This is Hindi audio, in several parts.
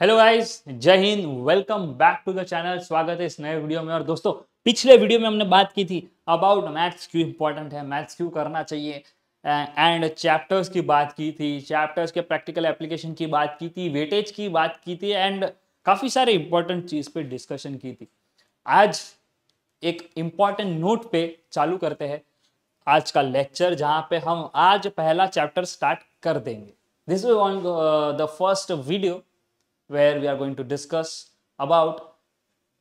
हेलो गाइस जय हिंद welcome back to the channel स्वागत है इस नए वीडियो में और दोस्तों पिछले वीडियो में हमने बात की थी अबाउट मैथ्स क्यों इंपॉर्टेंट है मैथ्स क्यों करना चाहिए एंड चैप्टर्स की बात की थी चैप्टर्स के प्रैक्टिकल एप्लीकेशन की बात की थी वेटेज की बात की थी एंड काफ़ी सारे इंपॉर्टेंट चीज़ पे डिस्कशन की थी आज एक इम्पॉर्टेंट नोट पे चालू करते हैं आज का लेक्चर जहाँ पे हम आज पहला चैप्टर स्टार्ट कर देंगे this one the first video where we are going to discuss about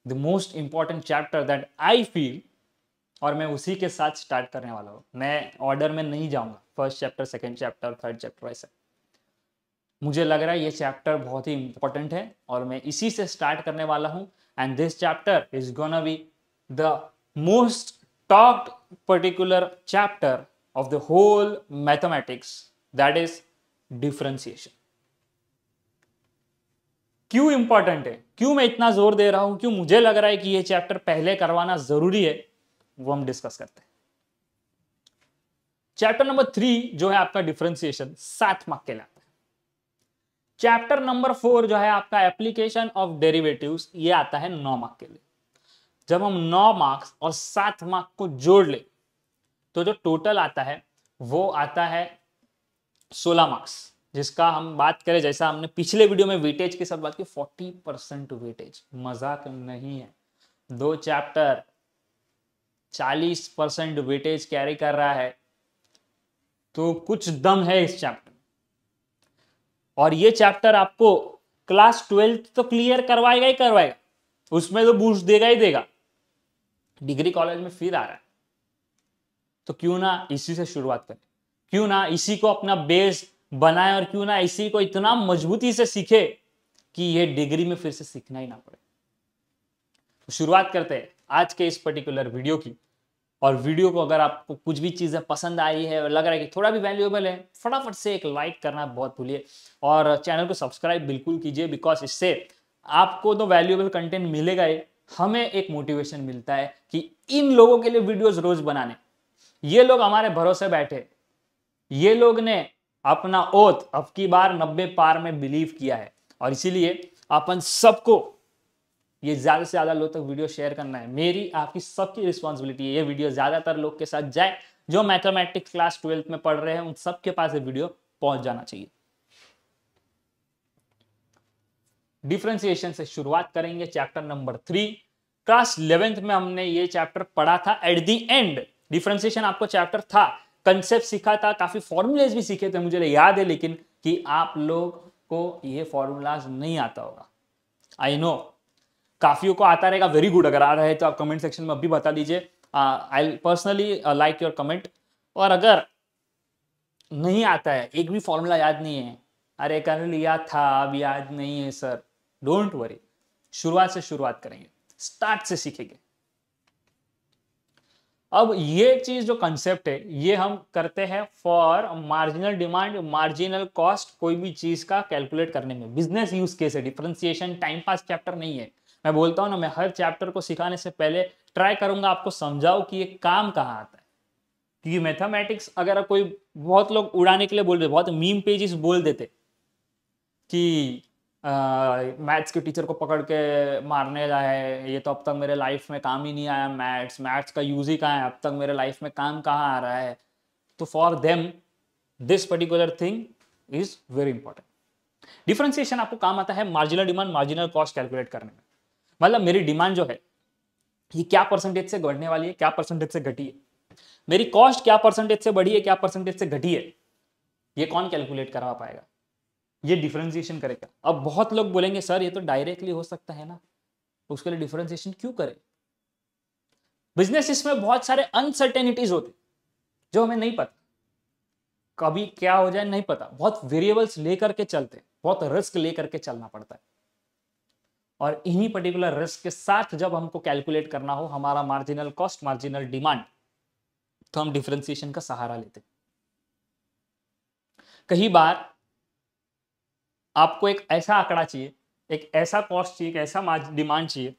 the most important chapter that I feel और मैं उसी के साथ स्टार्ट करने वाला हूँ मैं ऑर्डर में नहीं जाऊँगा first chapter second chapter third chapter ऐसे मुझे लग रहा है ये चैप्टर बहुत ही इंपॉर्टेंट है और मैं इसी से स्टार्ट करने वाला हूँ and this chapter is gonna be the most talked particular chapter of the whole mathematics that is differentiation क्यों इंपॉर्टेंट है क्यों मैं इतना जोर दे रहा हूं क्यों मुझे लग रहा है कि यह चैप्टर पहले करवाना जरूरी है वो हम डिस्कस करते हैं चैप्टर नंबर थ्री जो है आपका डिफ्रेंसिएशन सात मार्क के लिए है चैप्टर नंबर फोर जो है आपका एप्लीकेशन ऑफ डेरिवेटिव्स ये आता है नौ मार्क के लिए जब हम नौ मार्क्स और सात मार्क को जोड़ ले तो जो टोटल आता है वो आता है सोलह मार्क्स जिसका हम बात करें जैसा हमने पिछले वीडियो में वेटेज के साथ बात की फोर्टी परसेंट वेटेज मजाक नहीं है दो चैप्टर चालीस परसेंट वेटेज कैरी कर रहा है तो कुछ दम है इस चैप्टर और ये चैप्टर आपको क्लास ट्वेल्थ तो क्लियर करवाएगा ही करवाएगा उसमें तो बूस्ट देगा ही देगा डिग्री कॉलेज में फिर आ रहा है तो क्यों ना इसी से शुरुआत करें क्यों ना इसी को अपना बेस बनाए और क्यों ना इसी को इतना मजबूती से सीखे कि ये डिग्री में फिर से सीखना ही ना पड़े तो शुरुआत करते हैं आज के इस पर्टिकुलर वीडियो की और वीडियो को अगर आपको कुछ भी चीज़ें पसंद आई है और लग रहा है कि थोड़ा भी वैल्यूएबल है फटाफट से एक लाइक करना बहुत भूलिए और चैनल को सब्सक्राइब बिल्कुल कीजिए बिकॉज इससे आपको तो वैल्यूएबल कंटेंट मिलेगा ही हमें एक मोटिवेशन मिलता है कि इन लोगों के लिए वीडियोस रोज बनाने ये लोग हमारे भरोसे बैठे ये लोग ने अपना ओथ अब की बार नब्बे पार में बिलीव किया है और इसीलिए अपन सबको ये ज्यादा से ज्यादा लोग तक वीडियो शेयर करना है मेरी आपकी सबकी रिस्पॉन्सिबिलिटी है ये वीडियो ज्यादातर लोग के साथ जाए जो मैथमेटिक्स क्लास ट्वेल्थ में पढ़ रहे हैं उन सबके पास ये वीडियो पहुंच जाना चाहिए डिफ्रेंसिएशन से शुरुआत करेंगे chapter number three class eleventh में हमने ये चैप्टर पढ़ा था एट दी एंड डिफ्रेंसिएशन आपको चैप्टर था कंसेप्ट सीखा था काफ़ी फॉर्मूलेज भी सीखे थे मुझे याद है लेकिन कि आप लोग को ये फॉर्मूलाज नहीं आता होगा आई नो काफियों को आता रहेगा वेरी गुड अगर आ रहा है तो आप कमेंट सेक्शन में अभी बता दीजिए I personally like your comment और अगर नहीं आता है एक भी फॉर्मूला याद नहीं है अरे कर लिया था अब याद नहीं है सर डोंट वरी शुरुआत से शुरुआत करेंगे स्टार्ट से सीखेंगे अब ये चीज जो कंसेप्ट है ये हम करते हैं for marginal demand marginal cost कोई भी चीज का कैलकुलेट करने में बिजनेस यूज केस है डिफ्रेंसिएशन टाइम पास चैप्टर नहीं है मैं बोलता हूं ना मैं हर चैप्टर को सिखाने से पहले ट्राई करूंगा आपको समझाओ कि ये काम कहाँ आता है क्योंकि मैथमेटिक्स अगर कोई बहुत लोग उड़ाने के लिए बोल रहे बहुत मीम पेजिस बोल देते कि मैथ्स के टीचर को पकड़ के मारने का है ये तो अब तक मेरे लाइफ में काम ही नहीं आया मैथ्स मैथ्स का यूज ही कहाँ है अब तक मेरे लाइफ में काम कहाँ आ रहा है तो for them this particular thing is very important differentiation आपको काम आता है marginal demand marginal cost calculate करने में मतलब मेरी डिमांड जो है ये क्या परसेंटेज से घटने वाली है क्या परसेंटेज से घटी है मेरी कॉस्ट क्या परसेंटेज से बढ़ी है क्या परसेंटेज से घटी है ये कौन कैलकुलेट करवा पाएगा ये डिफ्रेंसिएशन करेगा अब बहुत लोग बोलेंगे सर ये तो डायरेक्टली हो सकता है ना तो उसके लिए डिफ्रेंसिएशन क्यों करें बिजनेस इसमें बहुत सारे अनसर्टेनिटीज होते जो हमें नहीं पता कभी क्या हो जाए नहीं पता बहुत वेरिएबल्स लेकर के चलते बहुत रिस्क लेकर के चलना पड़ता है और इन्हीं पर्टिकुलर रिस्क के साथ जब हमको कैलकुलेट करना हो हमारा मार्जिनल कॉस्ट मार्जिनल डिमांड तो हम डिफ्रेंसिएशन का सहारा लेते हैं कई बार आपको एक ऐसा आंकड़ा चाहिए एक ऐसा कॉस्ट चाहिए एक ऐसा डिमांड चाहिए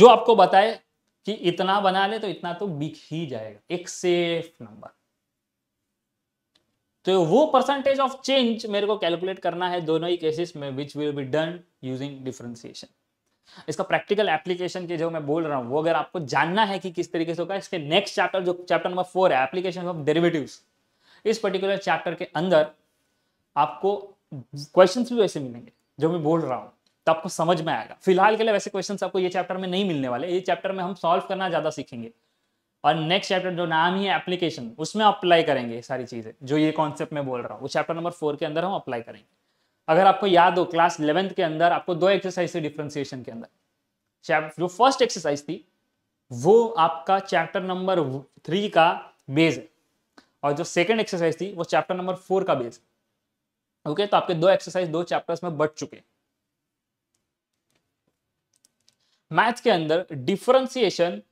जो आपको बताए कि इतना बना ले तो इतना तो बिक ही जाएगा एक सेफ नंबर तो वो परसेंटेज ऑफ चेंज मेरे को कैलकुलेट करना है दोनों ही केसेस में which will be done using differentiation इसका प्रैक्टिकल एप्लीकेशन के जो मैं बोल रहा हूं वो अगर आपको जानना है कि किस तरीके से होगा इसके नेक्स्ट चैप्टर जो चैप्टर नंबर फोर है एप्लीकेशन ऑफ डेरिवेटिव्स इस पर्टिकुलर चैप्टर के अंदर आपको क्वेश्चन mm-hmm. भी वैसे मिलेंगे जो मैं बोल रहा हूँ तो आपको समझ में आएगा फिलहाल के लिए वैसे क्वेश्चन आपको ये चैप्टर में नहीं मिलने वाले ये चैप्टर में हम सॉल्व करना ज़्यादा सीखेंगे और नेक्स्ट चैप्टर जो नाम ही है एप्लीकेशन उसमें अप्लाई करेंगे सारी चीज़ें जो ये कॉन्सेप्ट में बोल रहा हूँ वो चैप्टर नंबर फोर के अंदर हम अप्लाई करेंगे अगर आपको याद हो क्लास इलेवेंथ के अंदर आपको दो एक्सरसाइज थी डिफ्रेंसिएशन के अंदर जो फर्स्ट एक्सरसाइज थी वो आपका चैप्टर नंबर थ्री का बेस है और जो सेकेंड एक्सरसाइज थी वो चैप्टर नंबर फोर का बेस है ओके तो आपके दो एक्सरसाइज दो चैप्टर्स में बढ़ चुके मैथ्स के अंदर differentiation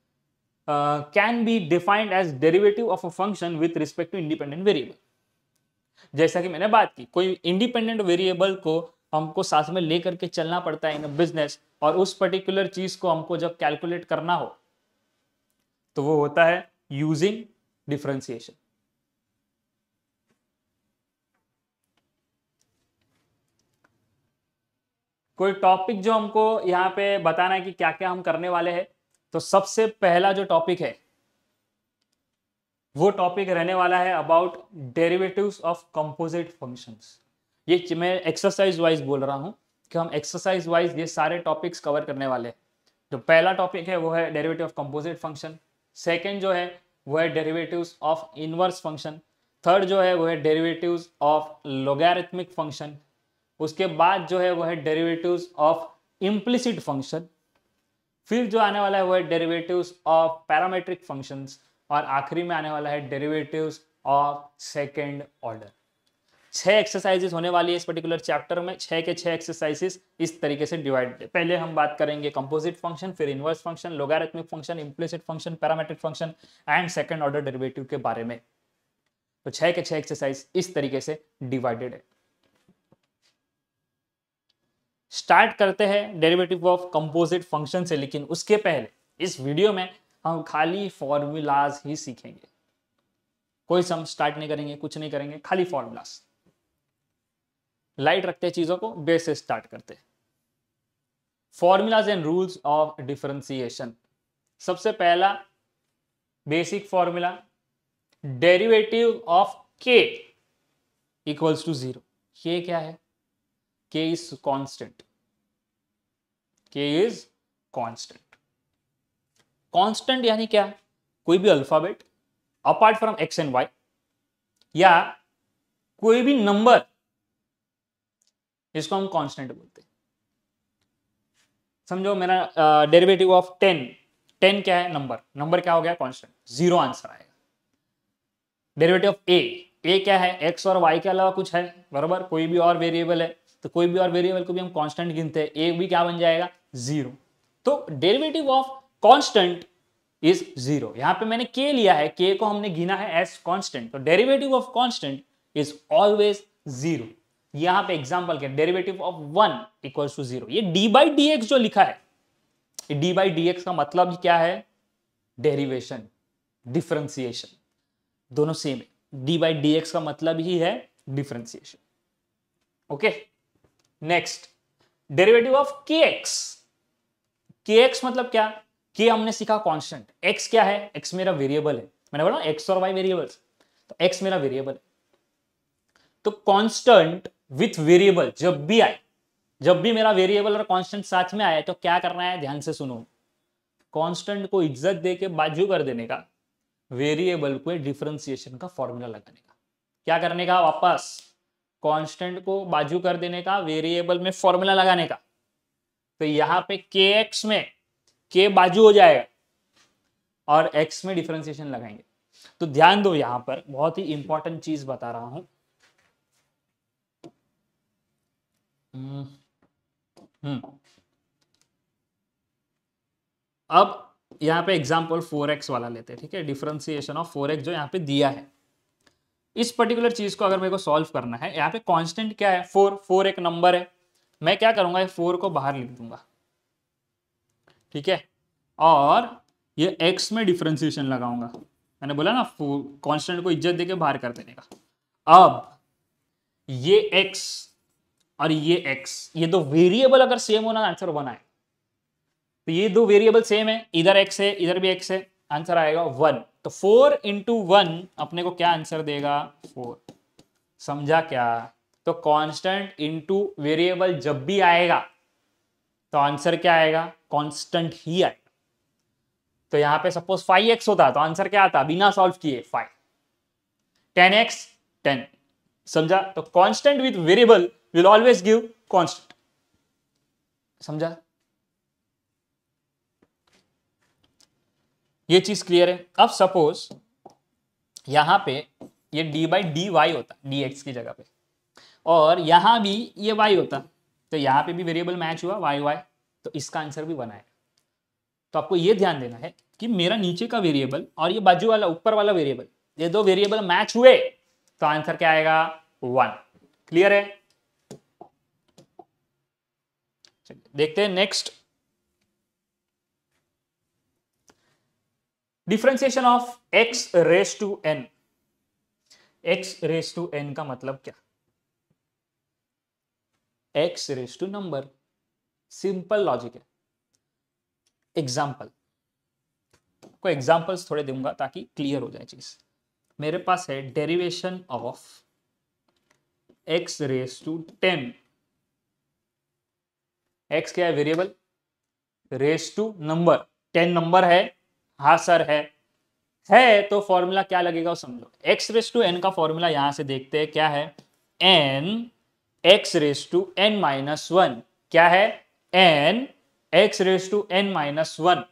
can be defined as derivative of a function with respect to independent variable जैसा कि मैंने बात की कोई इंडिपेंडेंट वेरिएबल को हमको साथ में लेकर के चलना पड़ता है इन बिजनेस और उस पर्टिकुलर चीज को हमको जब कैलकुलेट करना हो तो वो होता है यूजिंग डिफ्रेंसिएशन कोई टॉपिक जो हमको यहाँ पे बताना है कि क्या क्या हम करने वाले हैं तो सबसे पहला जो टॉपिक है वो टॉपिक रहने वाला है about derivatives of composite functions ये मैं एक्सरसाइज वाइज बोल रहा हूँ कि हम एक्सरसाइज वाइज ये सारे टॉपिक्स कवर करने वाले हैं जो पहला टॉपिक है वो है derivative of composite function second जो है वो है derivatives of inverse function third जो है वो है डेरिवेटिव्स ऑफ लोगारिथमिक फंक्शन उसके बाद जो है वो है डेरिवेटिव्स ऑफ इम्प्लिसिट फंक्शन फिर जो आने वाला है वो है डेरिवेटिव्स ऑफ पैरामेट्रिक फंक्शंस और आखिरी में आने वाला है डेरिवेटिव्स ऑफ सेकेंड ऑर्डर छह एक्सरसाइजेस होने वाली है इस पर्टिकुलर चैप्टर में छह के छह एक्सरसाइजेस इस तरीके से डिवाइड पहले हम बात करेंगे कंपोजिट फंक्शन फिर inverse function logarithmic function implicit function parametric function and second order derivative के बारे में तो छह के छह एक्सरसाइज इस तरीके से डिवाइडेड है स्टार्ट करते हैं डेरिवेटिव ऑफ कंपोजिट फंक्शन से लेकिन उसके पहले इस वीडियो में हम खाली फॉर्मूलाज ही सीखेंगे कोई सम स्टार्ट नहीं करेंगे कुछ नहीं करेंगे खाली फॉर्मूलाज लाइट रखते हैं चीजों को बेस से स्टार्ट करते formulas and rules of differentiation सबसे पहला basic formula derivative of k equals to zero क्या है k is constant k is constant constant यानी क्या कोई भी alphabet apart from x and y या कोई भी नंबर इसको हम कांस्टेंट बोलते हैं समझो मेरा डेरिवेटिव ऑफ टेन टेन क्या है नंबर नंबर क्या हो गया कांस्टेंट जीरो आंसर आएगा डेरिवेटिव ऑफ ए ए क्या है एक्स और वाई के अलावा कुछ है बराबर कोई भी और वेरिएबल है तो कोई भी और वेरिएबल को भी हम कांस्टेंट गिनते हैं एक भी क्या बन जाएगा जीरो तो derivative of constant is zero यहां पे मैंने के लिया है के को हमने गिना है एज कांस्टेंट तो derivative of constant is always zero यहां पे एग्जांपल के derivative of one equal to zero d by d x जो लिखा है डी बाई डी एक्स का मतलब क्या है डेरिवेशन डिफ्रेंसिएशन दोनों सेम है डी बाई डी एक्स का मतलब ही है differentiation okay okay? Next derivative of k x k x मतलब क्या के हमने सीखा कॉन्स्टेंट एक्स क्या है एक्स मेरा वेरिएबल है मैंने बोला एक्स और वाई वेरिएबल्स तो एक्स मेरा वेरिएबल है तो कॉन्स्टेंट विथ वेरिएबल जब भी आए जब भी मेरा वेरिएबल और कॉन्स्टेंट साथ में आए तो क्या करना है ध्यान से सुनो कॉन्स्टेंट को इज्जत दे के बाजू कर देने का वेरिएबल को डिफ्रेंसिएशन का फॉर्मूला लगाने का क्या करने का वापस कांस्टेंट को बाजू कर देने का वेरिएबल में फॉर्मूला लगाने का तो यहाँ पे के एक्स में के बाजू हो जाएगा और एक्स में डिफ्रेंसिएशन लगाएंगे तो ध्यान दो यहां पर बहुत ही इंपॉर्टेंट चीज बता रहा हूं हम्म, हम्म। अब यहां पे एग्जांपल 4x वाला लेते हैं ठीक है डिफ्रेंसिएशन ऑफ 4x जो यहां पे दिया है इस पर्टिकुलर चीज को अगर मेरे को सॉल्व करना है यहाँ पे कांस्टेंट क्या है फोर फोर एक नंबर है मैं क्या करूंगा फोर को बाहर लिख दूंगा ठीक है और ये एक्स में डिफ्रेंसिएशन लगाऊंगा मैंने बोला ना फोर कॉन्स्टेंट को इज्जत देके बाहर कर देने का अब ये एक्स और ये एक्स ये दो वेरिएबल अगर सेम होना आंसर वन आए तो ये दो वेरिएबल सेम है इधर एक्स है इधर भी एक्स है आंसर आएगा वन तो फोर इंटू वन अपने को क्या आंसर देगा फोर समझा क्या तो कांस्टेंट इनटू वेरिएबल जब भी आएगा तो आंसर क्या आएगा कांस्टेंट ही आएगा तो यहां पे सपोज फाइव एक्स होता तो आंसर क्या आता बिना सॉल्व किए फाइव टेन एक्स टेन समझा तो constant with variable will always give constant समझा ये चीज क्लियर है अब सपोज यहां पे ये डी बाई डी वाई होता डी एक्स की जगह पे और यहां भी ये वाई होता तो यहां पे भी वेरिएबल मैच हुआ वाई वाई तो इसका आंसर भी बनाए तो आपको ये ध्यान देना है कि मेरा नीचे का वेरिएबल और ये बाजू वाला ऊपर वाला वेरिएबल ये दो वेरिएबल मैच हुए तो आंसर क्या आएगा वन क्लियर है देखते हैं next differentiation of x raise to n x raise to n का मतलब क्या x raise to number simple logic है एग्जाम्पल को एग्जाम्पल्स थोड़े दूंगा ताकि क्लियर हो जाए चीज मेरे पास है derivation of x raise to ten x क्या है variable raise to number ten number है हाँ सर है है तो फॉर्मूला क्या लगेगा वो समझो एक्स रेस टू एन का फॉर्मूला यहां से देखते हैं क्या है n x raise to n minus one क्या है n x raise to n minus one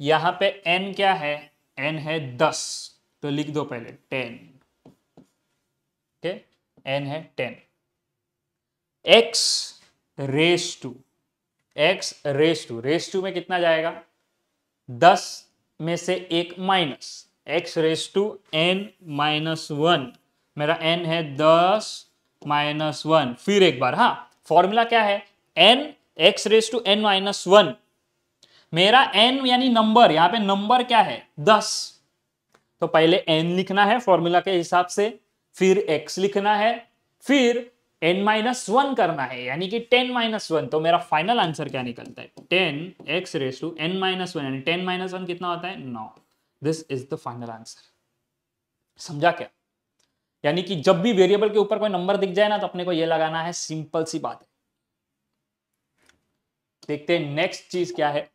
यहां पे एन क्या है एन है दस तो लिख दो पहले टेन ठीक एन है ten x raise to x raise to raise to में कितना जाएगा दस में से एक minus x raise to n minus one मेरा एन है दस माइनस वन फिर एक बार हाँ फॉर्मूला क्या है n x raise to n minus one मेरा एन यानी नंबर यहाँ पे नंबर क्या है दस तो पहले एन लिखना है फॉर्मूला के हिसाब से फिर एक्स लिखना है फिर एन माइनस वन करना है यानी कि टेन माइनस वन तो मेरा फाइनल आंसर क्या निकलता है ten x raise to n minus one यानी टेन माइनस वन कितना होता है नौ this is the final answer समझा क्या यानी कि जब भी वेरिएबल के ऊपर कोई नंबर दिख जाए ना तो अपने को यह लगाना है सिंपल सी बात है देखते हैं नेक्स्ट चीज क्या है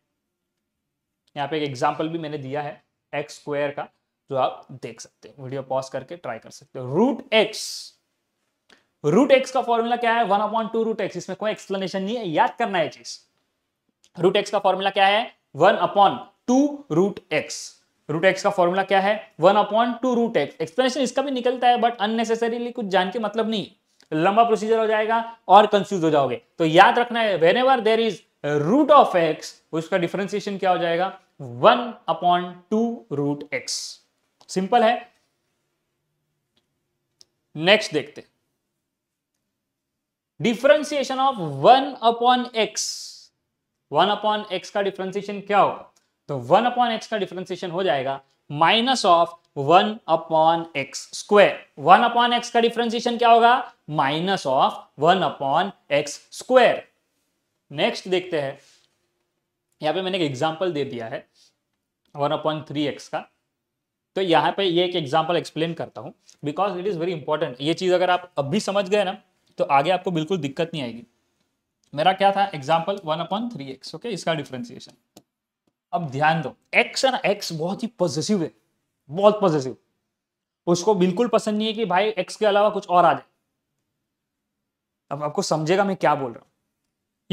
यहाँ पे एक एग्जाम्पल भी मैंने दिया है एक्स स्क्वायर का जो आप देख सकते हैं वीडियो पॉज करके ट्राई कर सकते हो रूट एक्स रूट एक्स का फॉर्मूला क्या है one upon two root x इसमें कोई एक्सप्लेनेशन नहीं है याद करना है चीज रूट एक्स का फॉर्मूला क्या है one upon two root x root x का फॉर्मूला क्या है one upon two root x explanation इसका भी निकलता है बट अननेसेसरीली कुछ जान के मतलब नहीं लंबा प्रोसीजर हो जाएगा और कंफ्यूज हो जाओगे तो याद रखना है whenever there is root of x उसका डिफ्रेंसिएशन क्या हो जाएगा one upon two root x simple है नेक्स्ट देखते हैं differentiation of one upon x one upon x का डिफ्रेंसिएशन क्या होगा तो वन अपॉन एक्स का डिफ्रेंसिएशन हो जाएगा minus of one upon x square one upon x का डिफ्रेंसिएशन क्या होगा minus of one upon x square next देखते हैं यहां पे मैंने एक एग्जाम्पल दे दिया है वन अपॉन थ्री एक्स का तो यहां पे ये एक एग्जाम्पल एक्सप्लेन करता हूं because it is very important ये चीज़ अगर आप अब भी समझ गए ना तो आगे आपको बिल्कुल दिक्कत नहीं आएगी मेरा क्या था example one upon three x okay इसका डिफ्रेंसिएशन अब ध्यान दो एक्स है ना एक्स बहुत ही पॉजिटिव है बहुत पॉजिटिव उसको बिल्कुल पसंद नहीं है कि भाई एक्स के अलावा कुछ और आ जाए अब आपको समझेगा मैं क्या बोल रहा हूं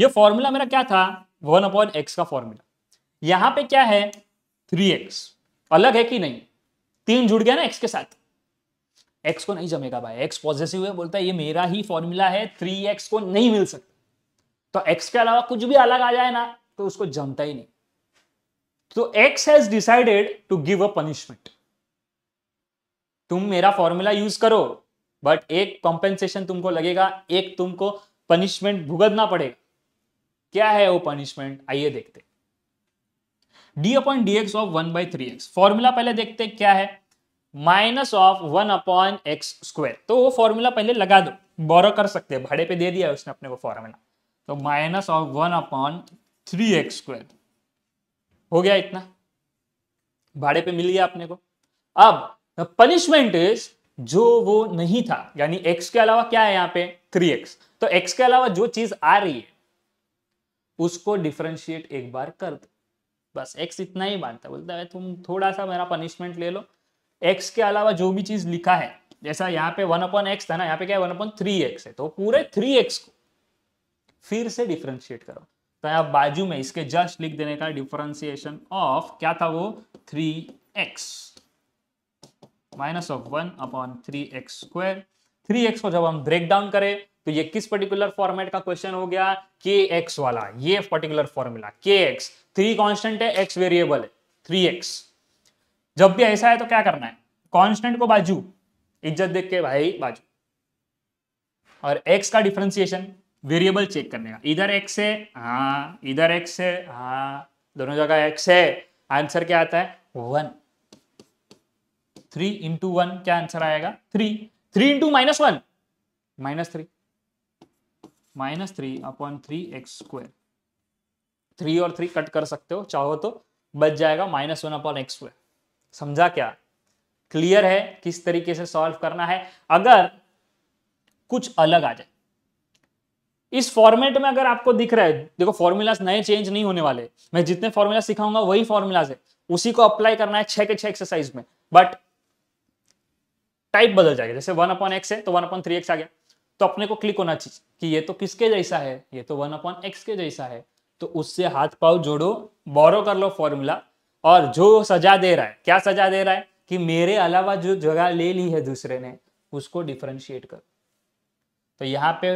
ये फॉर्मूला मेरा क्या था वन अपॉन एक्स का फॉर्मूला यहां पे क्या है थ्री एक्स अलग है कि नहीं तीन जुड़ गया ना एक्स के साथ एक्स को नहीं जमेगा भाई एक्स पॉजिटिव है बोलता है ये मेरा ही फॉर्मूला है थ्री एक्स को नहीं मिल सकता तो एक्स के अलावा कुछ भी अलग आ जाए ना तो उसको जमता ही नहीं तो x has decided to give a punishment तुम मेरा फॉर्मूला यूज करो बट एक कॉम्पेंसेशन तुमको लगेगा एक तुमको पनिशमेंट भुगतना पड़ेगा क्या है वो पनिशमेंट आइए देखते d upon d x of one by three x formula पहले देखते क्या है minus of one upon x square तो वो फॉर्मूला पहले लगा दो बोरो कर सकते हैं भाड़े पे दे दिया उसने अपने को फॉर्मूला तो minus of one upon three x square हो गया इतना भाड़े पे मिल गया अपने को अब पनिशमेंट इज जो वो नहीं था यानी एक्स के अलावा क्या है यहाँ पे थ्री एक्स तो एक्स के अलावा जो चीज आ रही है उसको डिफ्रेंशिएट एक बार कर दो बस एक्स इतना ही मानता बोलता है तुम थोड़ा सा मेरा पनिशमेंट ले लो एक्स के अलावा जो भी चीज लिखा है जैसा यहाँ पे वन अपॉन एक्स था ना यहाँ पे क्या है वन अपॉन थ्री एक्स है तो पूरे थ्री एक्स को फिर से डिफ्रेंशिएट करो तो आप बाजू में इसके जस्ट लिख देने का डिफ्रेंसिएशन ऑफ क्या था वो three x minus of one upon three x square three x को जब हम ब्रेक डाउन करें तो ये किस पर्टिकुलर फॉर्मेट का क्वेश्चन हो गया के एक्स वाला ये particular formula k x three constant है एक्स वेरिएबल है थ्री एक्स जब भी ऐसा है तो क्या करना है कॉन्स्टेंट को बाजू इज्जत देख के भाई बाजू और एक्स का डिफ्रेंसिएशन वेरिएबल चेक करने का इधर एक्स है हाँ इधर एक्स है हाँ दोनों जगह एक्स है आंसर क्या आता है वन थ्री इंटू वन क्या आंसर आएगा three three into minus one minus three minus three upon three x square three और थ्री कट कर सकते हो चाहो तो बच जाएगा minus one upon x square समझा क्या क्लियर है किस तरीके से सॉल्व करना है अगर कुछ अलग आ जाए इस फॉर्मेट में अगर आपको दिख रहा है देखो फॉर्मूलाज नए चेंज नहीं होने वाले मैं जितने फॉर्मूला सिखाऊंगा वही फॉर्मूलाज है उसी को अप्लाई करना है छह के छह एक्सरसाइज में बट टाइप बदल जाएगा जैसे वन अपॉन एक्स है तो वन अपॉन थ्री एक्स आ गया तो अपने को क्लिक होना चाहिए कि ये तो किसके जैसा है ये तो वन अपॉन एक्स के जैसा है तो उससे हाथ पाओ जोड़ो बोरो कर लो फॉर्मूला और जो सजा दे रहा है क्या सजा दे रहा है कि मेरे अलावा जो जगह ले ली है दूसरे ने उसको डिफ्रेंशिएट करो तो यहाँ पे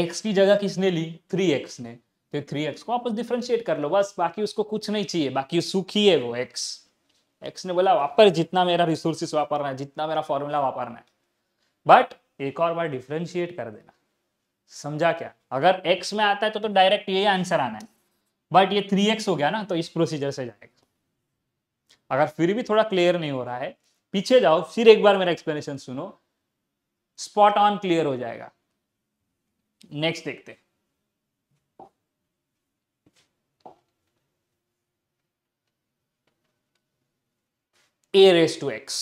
एक्स की जगह किसने ली थ्री एक्स ने तो थ्री एक्स को वापस डिफ्रेंशिएट कर लो बस बाकी उसको कुछ नहीं चाहिए बाकी सुखी है वो एक्स एक्स ने बोला वापर जितना मेरा रिसोर्सिस वापरना है जितना मेरा फॉर्मूला वापरना है बट एक और बार डिफ्रेंशिएट कर देना समझा क्या अगर एक्स में आता है तो, तो डायरेक्ट ये आंसर आना है बट ये थ्री एक्स हो गया ना तो इस प्रोसीजर से जाएगा अगर फिर भी थोड़ा क्लियर नहीं हो रहा है पीछे जाओ फिर एक बार मेरा एक्सप्लेनेशन सुनो स्पॉट ऑन क्लियर हो जाएगा नेक्स्ट देखते हैं ए रेस टू एक्स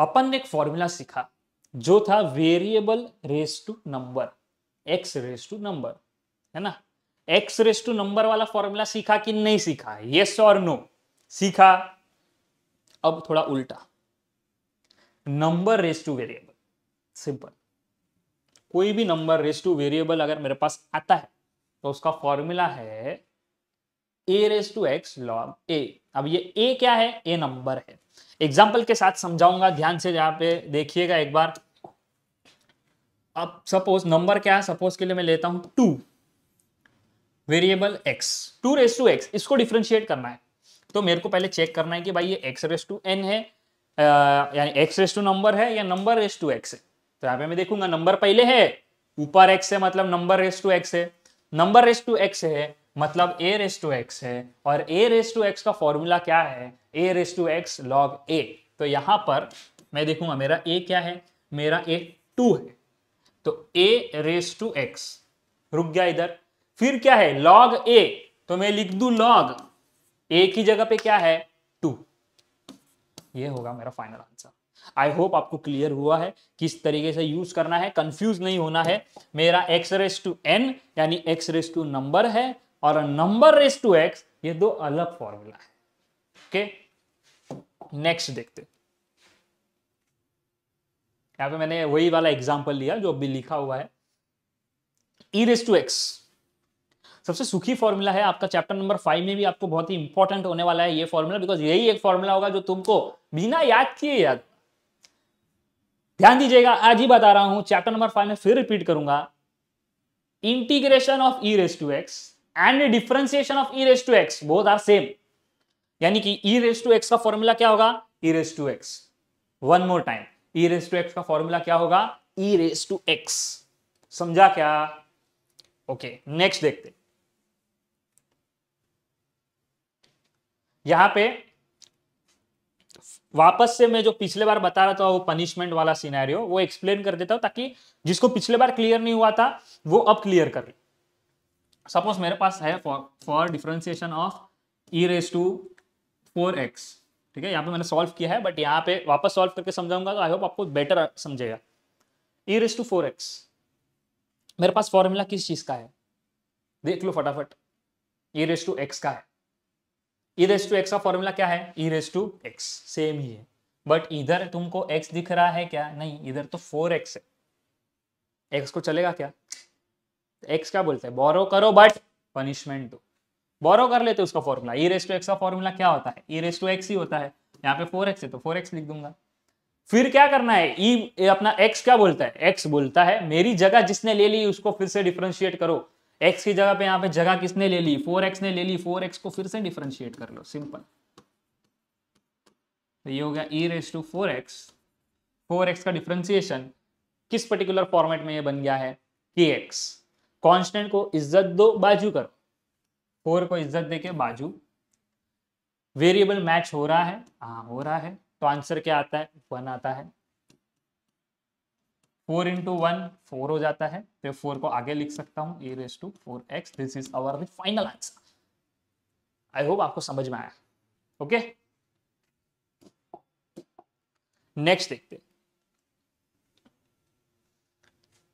अपन ने एक फॉर्मूला सीखा जो था variable raise to number x raise to number है ना एक्स रेस टू नंबर वाला फॉर्मूला सीखा कि नहीं सीखा यस और नो सीखा अब थोड़ा उल्टा number raise to variable simple कोई भी नंबर रेस टू वेरिएबल अगर मेरे पास आता है तो उसका फॉर्मूला है a raise to x log a अब ये ए क्या है ए नंबर है एग्जाम्पल के साथ समझाऊंगा ध्यान से जहां पे देखिएगा एक बार अब सपोज नंबर क्या है सपोज के लिए मैं लेता हूं two variable x two raise to x इसको डिफ्रेंशिएट करना है तो मेरे को पहले चेक करना है कि भाई ये एक्स रेस टू एन है यानी एक्स रेस टू नंबर है या नंबर रेस टू एक्स है तो यहाँ पे मैं देखूंगा नंबर पहले है ऊपर एक्स है मतलब नंबर रेस टू एक्स है नंबर रेस टू एक्स है मतलब ए रेस टू एक्स है और ए रेस टू एक्स का फॉर्मूला क्या है a raise to x log a तो यहाँ पर मैं देखूंगा मेरा ए क्या है मेरा ए टू है तो ए रेस टू एक्स रुक गया इधर फिर क्या है लॉग ए तो मैं लिख दू लॉग ए की जगह पे क्या है टू ये होगा मेरा फाइनल आंसर आई होप आपको क्लियर हुआ है किस तरीके से यूज करना है कंफ्यूज नहीं होना है मेरा एक्स रेस टू एन यानी एक्स रेस टू नंबर है और नंबर रेस टू एक्स ये दो अलग फॉर्मूला है ओके नेक्स्ट देखते यहां पे मैंने वही वाला एग्जांपल लिया जो अभी लिखा हुआ है ई रेस टू एक्स सबसे सुखी फॉर्मूला है आपका चैप्टर नंबर फाइव में भी आपको बहुत ही इंपॉर्टेंट होने वाला है ये फॉर्मूला बिकॉज यही एक फॉर्मूला होगा जो तुमको बिना याद किए याद ध्यान दीजिएगा आज ही बता रहा हूं चैप्टर नंबर फाइव में फिर रिपीट करूंगा integration of e raise to x and differentiation of e raise to x both are same यानी कि ई रेस टू एक्स का फॉर्मूला क्या होगा e raise to x one more time e raise to x का फॉर्मूला क्या होगा ई रेस टू एक्स समझा क्या ओके okay, नेक्स्ट देखते यहाँ पे वापस से मैं जो पिछले बार बता रहा था वो पनिशमेंट वाला सिनेरियो वो एक्सप्लेन कर देता हूं ताकि जिसको पिछले बार क्लियर नहीं हुआ था वो अब क्लियर कर सपोज मेरे पास है for differentiation of e raise to four x ठीक है यहाँ पे मैंने सॉल्व किया है बट यहाँ पे वापस सॉल्व करके समझाऊंगा तो आई होप आपको बेटर समझेगा e raise to four x मेरे पास फॉर्मूला किस चीज का है देख लो फटाफट ई रेस टू एक्स का है ई रेस टू एक्स का फॉर्मूला क्या है e raise to x same ही है बट इधर तुमको x दिख रहा है क्या नहीं इधर तो फोर एक्स है x को चलेगा क्या x क्या बोलते हैं बोरो करो बट पनिशमेंट दो बोरो कर लेते उसका formula e raise to x का फॉर्मूला क्या होता है ई रेस टू एक्स ही होता है यहाँ पे फोर एक्स है तो फोर एक्स लिख दूंगा फिर क्या करना है ई e, अपना एक्स क्या बोलता है एक्स बोलता है मेरी जगह जिसने ले ली उसको फिर से डिफ्रेंशिएट करो एक्स की जगह पे यहाँ पे जगह किसने ले ली फोर एक्स ने ले ली फोर एक्स को फिर से डिफ्रेंशिएट कर लो सिंपल तो ये हो गया e raise to four x four x का डिफ्रेंसिएशन किस पर्टिकुलर फॉर्मेट में ये बन गया है के एक्स कॉन्स्टेंट को इज्जत दो बाजू करो फोर को इज्जत दे के बाजू वेरिएबल मैच हो रहा है हाँ हो रहा है तो आंसर क्या आता है वन आता है फोर इंटू वन फोर हो जाता है तो फोर को आगे लिख सकता हूँ a raise to four x this is our final answer I hope आपको समझ में आया ओके नेक्स्ट देखते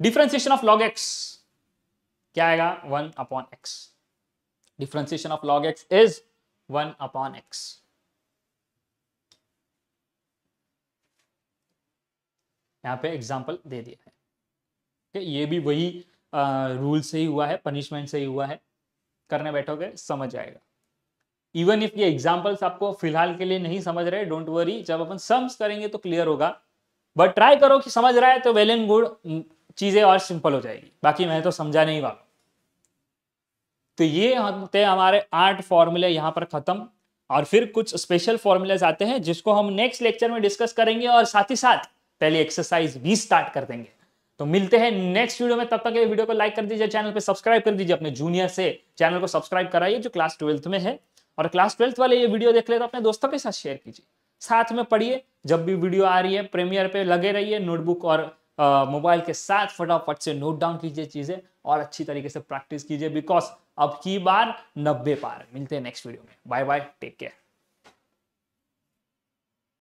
डिफ्रेंसिएशन ऑफ लॉग एक्स क्या आएगा one upon x differentiation of log x is one upon x यहाँ पे एग्जाम्पल दे दिया है ये भी वही रूल से ही हुआ है पनिशमेंट से ही हुआ है करने बैठोगे समझ आएगा इवन इफ ये एग्जाम्पल्स आपको फिलहाल के लिए नहीं समझ रहे डोंट वरी जब अपन सम्स करेंगे तो क्लियर होगा बट ट्राई करो कि समझ रहा है तो वेल एंड गुड चीजें और सिंपल हो जाएगी बाकी मैं तो समझा नहीं वाला तो ये होते हमारे आठ फॉर्मूले यहाँ पर खत्म और फिर कुछ स्पेशल फॉर्मूलेज आते हैं जिसको हम नेक्स्ट लेक्चर में डिस्कस करेंगे और साथ ही साथ पहले एक्सरसाइज भी स्टार्ट कर देंगे तो मिलते हैं नेक्स्ट वीडियो में तब तक ये वीडियो को लाइक कर दीजिए चैनल पे सब्सक्राइब कर दीजिए अपने जूनियर से चैनल को सब्सक्राइब कराइए जो क्लास ट्वेल्थ में है और क्लास ट्वेल्थ वाले ये वीडियो देख ले तो अपने दोस्तों के साथ शेयर कीजिए साथ में पढ़िए जब भी वीडियो आ रही है प्रीमियर पे लगे रहिए नोटबुक और मोबाइल के साथ फटाफट से नोट डाउन कीजिए चीजें और अच्छी तरीके से प्रैक्टिस कीजिए बिकॉज अब की बार नब्बे पार मिलते हैं नेक्स्ट वीडियो में बाय बाय टेक केयर